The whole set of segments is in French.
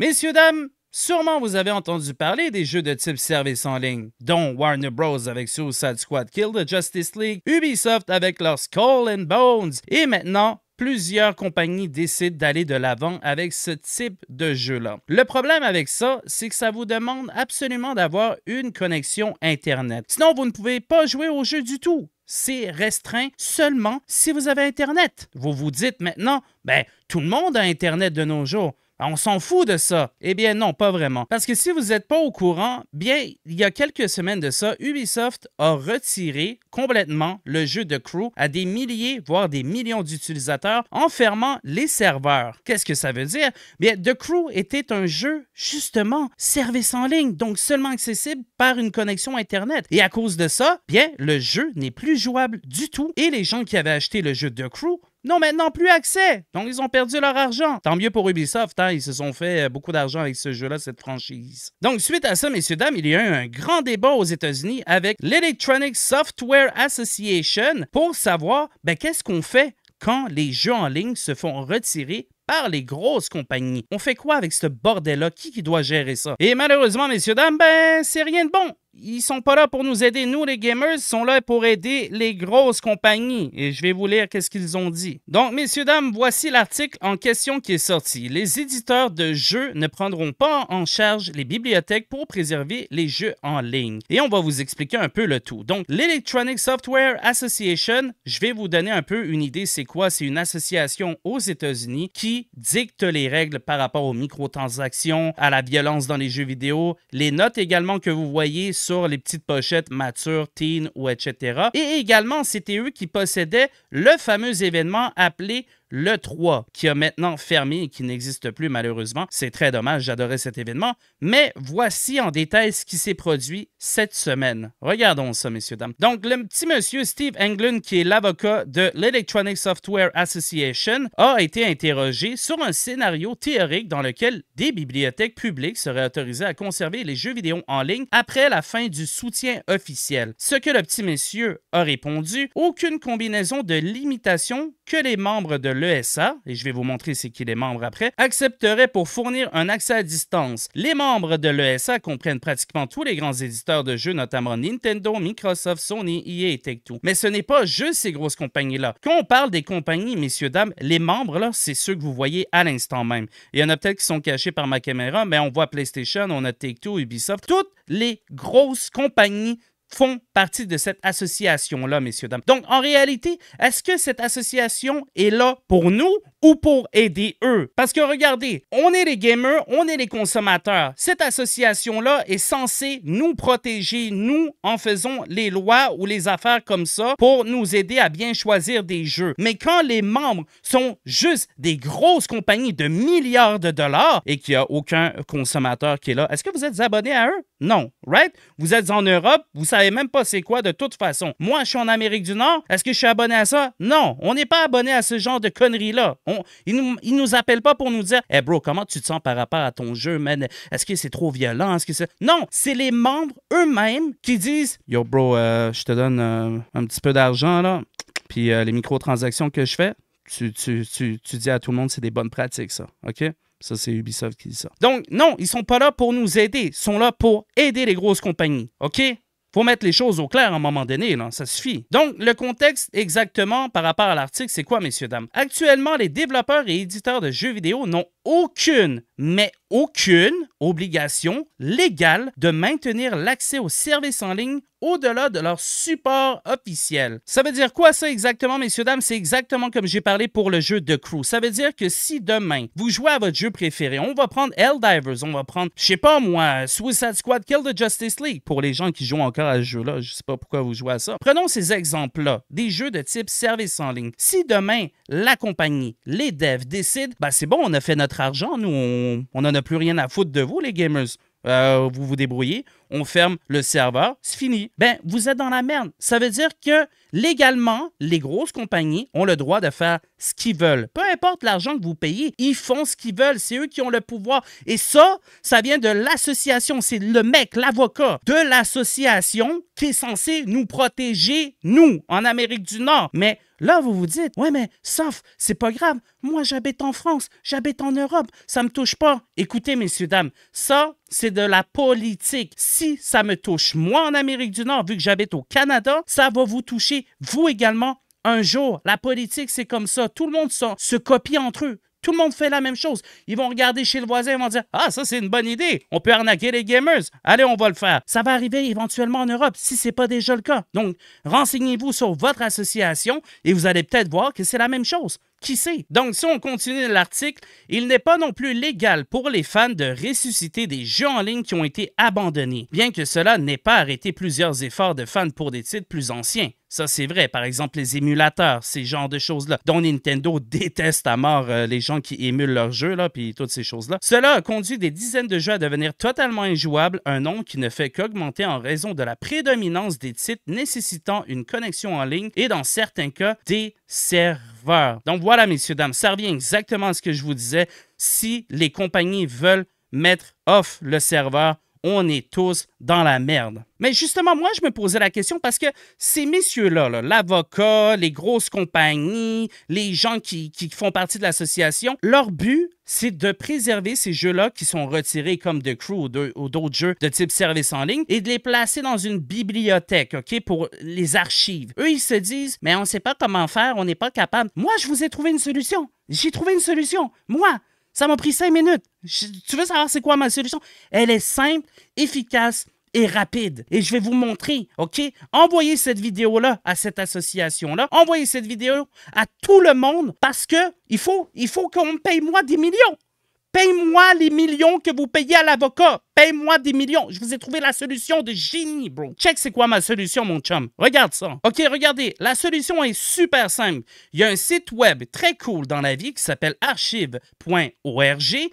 Messieurs, dames, sûrement vous avez entendu parler des jeux de type service en ligne, dont Warner Bros. avec Suicide Squad Kill the Justice League, Ubisoft avec leur Skull and Bones, et maintenant plusieurs compagnies décident d'aller de l'avant avec ce type de jeu-là. Le problème avec ça, c'est que ça vous demande absolument d'avoir une connexion Internet. Sinon, vous ne pouvez pas jouer au jeu du tout. C'est restreint seulement si vous avez Internet. Vous vous dites maintenant, ben, tout le monde a Internet de nos jours. Ah, on s'en fout de ça. Eh bien non, pas vraiment. Parce que si vous n'êtes pas au courant, bien, il y a quelques semaines de ça, Ubisoft a retiré complètement le jeu de Crew à des milliers, voire des millions d'utilisateurs en fermant les serveurs. Qu'est-ce que ça veut dire? Bien, The Crew était un jeu, justement, service en ligne, donc seulement accessible par une connexion Internet. Et à cause de ça, bien, le jeu n'est plus jouable du tout et les gens qui avaient acheté le jeu de Crew n'ont maintenant plus accès. Donc, ils ont perdu leur argent. Tant mieux pour Ubisoft, hein, ils se sont fait euh, beaucoup d'argent avec ce jeu-là, cette franchise. Donc, suite à ça, messieurs, dames, il y a eu un grand débat aux États-Unis avec l'Electronic Software Association pour savoir, ben, qu'est-ce qu'on fait quand les jeux en ligne se font retirer par les grosses compagnies. On fait quoi avec ce bordel-là? Qui, qui doit gérer ça? Et malheureusement, messieurs, dames, ben, c'est rien de bon ils sont pas là pour nous aider, nous les gamers, sont là pour aider les grosses compagnies. Et je vais vous lire qu'est-ce qu'ils ont dit. Donc, messieurs, dames, voici l'article en question qui est sorti. Les éditeurs de jeux ne prendront pas en charge les bibliothèques pour préserver les jeux en ligne. Et on va vous expliquer un peu le tout. Donc, l'Electronic Software Association, je vais vous donner un peu une idée c'est quoi. C'est une association aux États-Unis qui dicte les règles par rapport aux microtransactions, à la violence dans les jeux vidéo. Les notes également que vous voyez sur les petites pochettes mature, teen ou etc. Et également, c'était eux qui possédaient le fameux événement appelé le 3, qui a maintenant fermé et qui n'existe plus malheureusement. C'est très dommage, j'adorais cet événement. Mais voici en détail ce qui s'est produit cette semaine. Regardons ça, messieurs, dames. Donc, le petit monsieur Steve Englund, qui est l'avocat de l'Electronic Software Association, a été interrogé sur un scénario théorique dans lequel des bibliothèques publiques seraient autorisées à conserver les jeux vidéo en ligne après la fin du soutien officiel. Ce que le petit monsieur a répondu, aucune combinaison de limitations que les membres de l'ESA, et je vais vous montrer c'est qui les membres après, accepterait pour fournir un accès à distance. Les membres de l'ESA comprennent pratiquement tous les grands éditeurs de jeux, notamment Nintendo, Microsoft, Sony, EA et Take-Two. Mais ce n'est pas juste ces grosses compagnies-là. Quand on parle des compagnies, messieurs, dames, les membres, là, c'est ceux que vous voyez à l'instant même. Il y en a peut-être qui sont cachés par ma caméra, mais on voit PlayStation, on a Take-Two, Ubisoft, toutes les grosses compagnies font partie de cette association-là, messieurs, dames. Donc, en réalité, est-ce que cette association est là pour nous ou pour aider eux. Parce que regardez, on est les gamers, on est les consommateurs. Cette association-là est censée nous protéger, nous, en faisant les lois ou les affaires comme ça pour nous aider à bien choisir des jeux. Mais quand les membres sont juste des grosses compagnies de milliards de dollars et qu'il n'y a aucun consommateur qui est là, est-ce que vous êtes abonné à eux? Non, right? Vous êtes en Europe, vous savez même pas c'est quoi de toute façon. Moi, je suis en Amérique du Nord, est-ce que je suis abonné à ça? Non, on n'est pas abonné à ce genre de conneries-là ils ne nous, appellent pas pour nous dire Hey eh, bro, comment tu te sens par rapport à ton jeu, man Est-ce que c'est trop violent Est-ce que Non, c'est les membres eux-mêmes qui disent Yo bro, euh, je te donne euh, un petit peu d'argent là, puis euh, les microtransactions que je fais, tu, tu dis à tout le monde c'est des bonnes pratiques, ça. OK ça, c'est Ubisoft qui dit ça. Donc, non, ils sont pas là pour nous aider. Ils sont là pour aider les grosses compagnies. OK? faut mettre les choses au clair à un moment donné, là, ça suffit. Donc, le contexte exactement par rapport à l'article, c'est quoi, messieurs, dames? Actuellement, les développeurs et éditeurs de jeux vidéo n'ont aucune, mais aucune obligation légale de maintenir l'accès aux services en ligne au-delà de leur support officiel. Ça veut dire quoi ça exactement, messieurs, dames? C'est exactement comme j'ai parlé pour le jeu de Crew. Ça veut dire que si demain, vous jouez à votre jeu préféré, on va prendre Helldivers, on va prendre, je sais pas moi, Suicide Squad, Kill the Justice League, pour les gens qui jouent encore à ce jeu-là, je sais pas pourquoi vous jouez à ça. Prenons ces exemples-là, des jeux de type service en ligne. Si demain, la compagnie, les devs décident, bah c'est bon, on a fait notre argent. Nous, on n'en a plus rien à foutre de vous, les gamers. Euh, vous vous débrouillez, on ferme le serveur, c'est fini. Ben, vous êtes dans la merde. Ça veut dire que légalement, les grosses compagnies ont le droit de faire ce qu'ils veulent. Peu importe l'argent que vous payez, ils font ce qu'ils veulent. C'est eux qui ont le pouvoir. Et ça, ça vient de l'association. C'est le mec, l'avocat de l'association qui est censé nous protéger, nous, en Amérique du Nord. Mais Là, vous vous dites, ouais, mais sauf, c'est pas grave. Moi, j'habite en France, j'habite en Europe, ça me touche pas. Écoutez, messieurs, dames, ça, c'est de la politique. Si ça me touche, moi, en Amérique du Nord, vu que j'habite au Canada, ça va vous toucher, vous également, un jour. La politique, c'est comme ça. Tout le monde se, se copie entre eux. Tout le monde fait la même chose. Ils vont regarder chez le voisin, et vont dire Ah, ça, c'est une bonne idée. On peut arnaquer les gamers. Allez, on va le faire. Ça va arriver éventuellement en Europe si ce n'est pas déjà le cas. Donc, renseignez-vous sur votre association et vous allez peut-être voir que c'est la même chose. Qui sait? Donc, si on continue l'article, il n'est pas non plus légal pour les fans de ressusciter des jeux en ligne qui ont été abandonnés, bien que cela n'ait pas arrêté plusieurs efforts de fans pour des titres plus anciens. Ça, c'est vrai. Par exemple, les émulateurs, ces genres de choses-là, dont Nintendo déteste à mort euh, les gens qui émulent leurs jeux, là, puis toutes ces choses-là. Cela a conduit des dizaines de jeux à devenir totalement injouables, un nombre qui ne fait qu'augmenter en raison de la prédominance des titres nécessitant une connexion en ligne et, dans certains cas, des serveurs. Donc voilà, messieurs, dames, ça revient exactement à ce que je vous disais. Si les compagnies veulent mettre off le serveur, on est tous dans la merde. Mais justement, moi, je me posais la question parce que ces messieurs-là, l'avocat, les grosses compagnies, les gens qui, qui font partie de l'association, leur but, c'est de préserver ces jeux-là qui sont retirés comme The Crew ou d'autres jeux de type service en ligne et de les placer dans une bibliothèque, OK, pour les archives. Eux, ils se disent, mais on ne sait pas comment faire, on n'est pas capable. Moi, je vous ai trouvé une solution. J'ai trouvé une solution. Moi, ça m'a pris cinq minutes. tu veux savoir c'est quoi ma solution? Elle est simple, efficace et rapide. Et je vais vous montrer, OK? Envoyez cette vidéo-là à cette association-là. Envoyez cette vidéo à tout le monde parce que il faut, il faut qu'on me paye moi des millions. Paye-moi les millions que vous payez à l'avocat. Paye-moi des millions. Je vous ai trouvé la solution de génie, bro. Check c'est quoi ma solution, mon chum. Regarde ça. OK, regardez. La solution est super simple. Il y a un site web très cool dans la vie qui s'appelle archive.org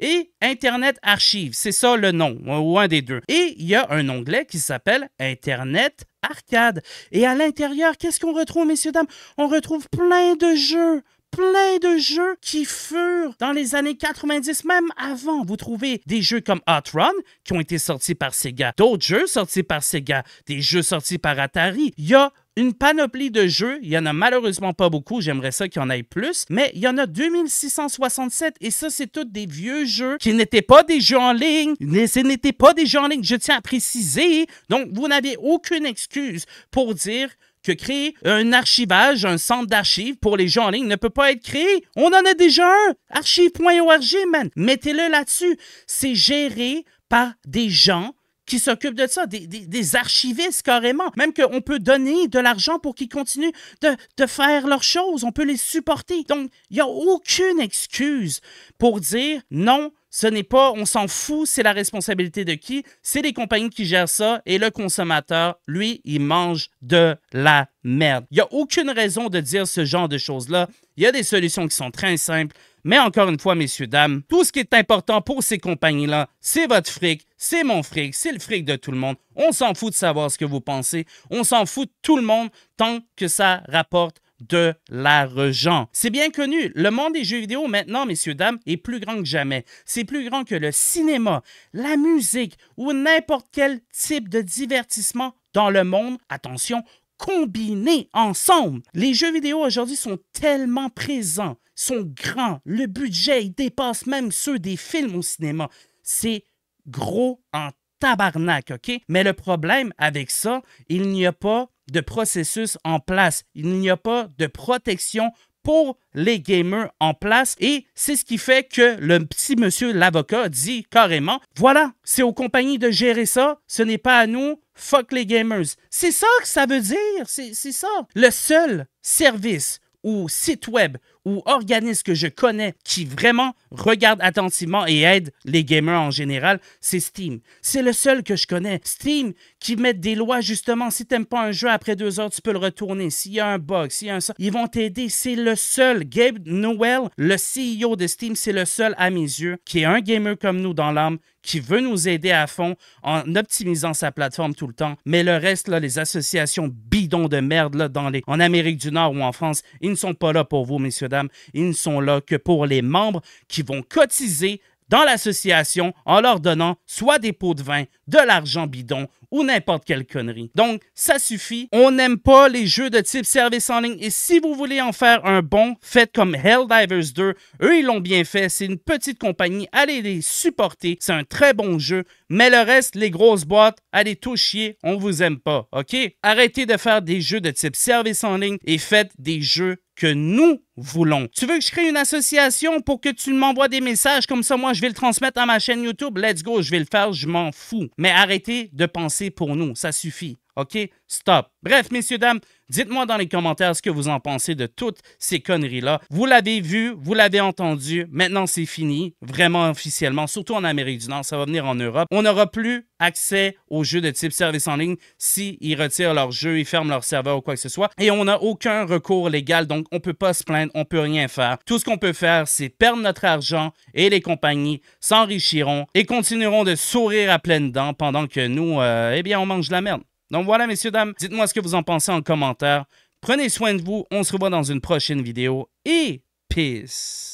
et Internet Archive. C'est ça le nom, ou un des deux. Et il y a un onglet qui s'appelle Internet Arcade. Et à l'intérieur, qu'est-ce qu'on retrouve, messieurs, dames? On retrouve plein de jeux plein de jeux qui furent dans les années 90, même avant. Vous trouvez des jeux comme Hot Run qui ont été sortis par Sega, d'autres jeux sortis par Sega, des jeux sortis par Atari. Il y a une panoplie de jeux, il y en a malheureusement pas beaucoup, j'aimerais ça qu'il y en ait plus, mais il y en a 2667 et ça c'est tous des vieux jeux qui n'étaient pas des jeux en ligne, ce n'étaient pas des jeux en ligne, je tiens à préciser. Donc vous n'avez aucune excuse pour dire que créer un archivage, un centre d'archives pour les gens en ligne ne peut pas être créé. On en a déjà un. Archive.org, man. Mettez-le là-dessus. C'est géré par des gens qui s'occupent de ça, des, des, archivistes carrément. Même qu'on peut donner de l'argent pour qu'ils continuent de, de, faire leurs choses, on peut les supporter. Donc, il n'y a aucune excuse pour dire non, ce n'est pas, on s'en fout, c'est la responsabilité de qui? C'est les compagnies qui gèrent ça et le consommateur, lui, il mange de la merde. Il n'y a aucune raison de dire ce genre de choses-là. Il y a des solutions qui sont très simples. Mais encore une fois, messieurs, dames, tout ce qui est important pour ces compagnies-là, c'est votre fric, c'est mon fric, c'est le fric de tout le monde. On s'en fout de savoir ce que vous pensez. On s'en fout de tout le monde tant que ça rapporte de l'argent. C'est bien connu, le monde des jeux vidéo maintenant, messieurs, dames, est plus grand que jamais. C'est plus grand que le cinéma, la musique ou n'importe quel type de divertissement dans le monde, attention, combiné ensemble. Les jeux vidéo aujourd'hui sont tellement présents, sont grands, le budget il dépasse même ceux des films au cinéma. C'est gros en tabarnak, OK? Mais le problème avec ça, il n'y a pas de processus en place. Il n'y a pas de protection pour les gamers en place et c'est ce qui fait que le petit monsieur l'avocat dit carrément voilà, c'est aux compagnies de gérer ça, ce n'est pas à nous, fuck les gamers. C'est ça que ça veut dire, c'est ça. Le seul service ou site web ou organisme que je connais qui vraiment regarde attentivement et aide les gamers en général, c'est Steam. C'est le seul que je connais. Steam qui met des lois justement, si t'aimes pas un jeu après deux heures, tu peux le retourner. S'il y a un bug, s'il y a un ça, ils vont t'aider. C'est le seul. Gabe Noel, le CEO de Steam, c'est le seul à mes yeux qui est un gamer comme nous dans l'âme qui veut nous aider à fond en optimisant sa plateforme tout le temps. Mais le reste, là, les associations Don de merde là, dans les, en Amérique du Nord ou en France. Ils ne sont pas là pour vous, messieurs, dames. Ils ne sont là que pour les membres qui vont cotiser dans l'association en leur donnant soit des pots de vin, de l'argent bidon ou n'importe quelle connerie. Donc, ça suffit. On n'aime pas les jeux de type service en ligne et si vous voulez en faire un bon, faites comme Helldivers 2. Eux, ils l'ont bien fait. C'est une petite compagnie. Allez les supporter. C'est un très bon jeu. Mais le reste, les grosses boîtes, allez tout chier. On vous aime pas. OK? Arrêtez de faire des jeux de type service en ligne et faites des jeux que nous voulons. Tu veux que je crée une association pour que tu m'envoies des messages comme ça, moi je vais le transmettre à ma chaîne YouTube, let's go, je vais le faire, je m'en fous. Mais arrêtez de penser pour nous, ça suffit. OK? Stop. Bref, messieurs, dames, Dites-moi dans les commentaires ce que vous en pensez de toutes ces conneries-là. Vous l'avez vu, vous l'avez entendu. Maintenant, c'est fini, vraiment officiellement, surtout en Amérique du Nord. Ça va venir en Europe. On n'aura plus accès aux jeux de type service en ligne si ils retirent leurs jeux, ils ferment leur serveur ou quoi que ce soit. Et on n'a aucun recours légal, donc on ne peut pas se plaindre, on ne peut rien faire. Tout ce qu'on peut faire, c'est perdre notre argent et les compagnies s'enrichiront et continueront de sourire à pleines dents pendant que nous, euh, eh bien, on mange de la merde. Donc voilà, messieurs, dames, dites-moi ce que vous en pensez en commentaire. Prenez soin de vous, on se revoit dans une prochaine vidéo et peace!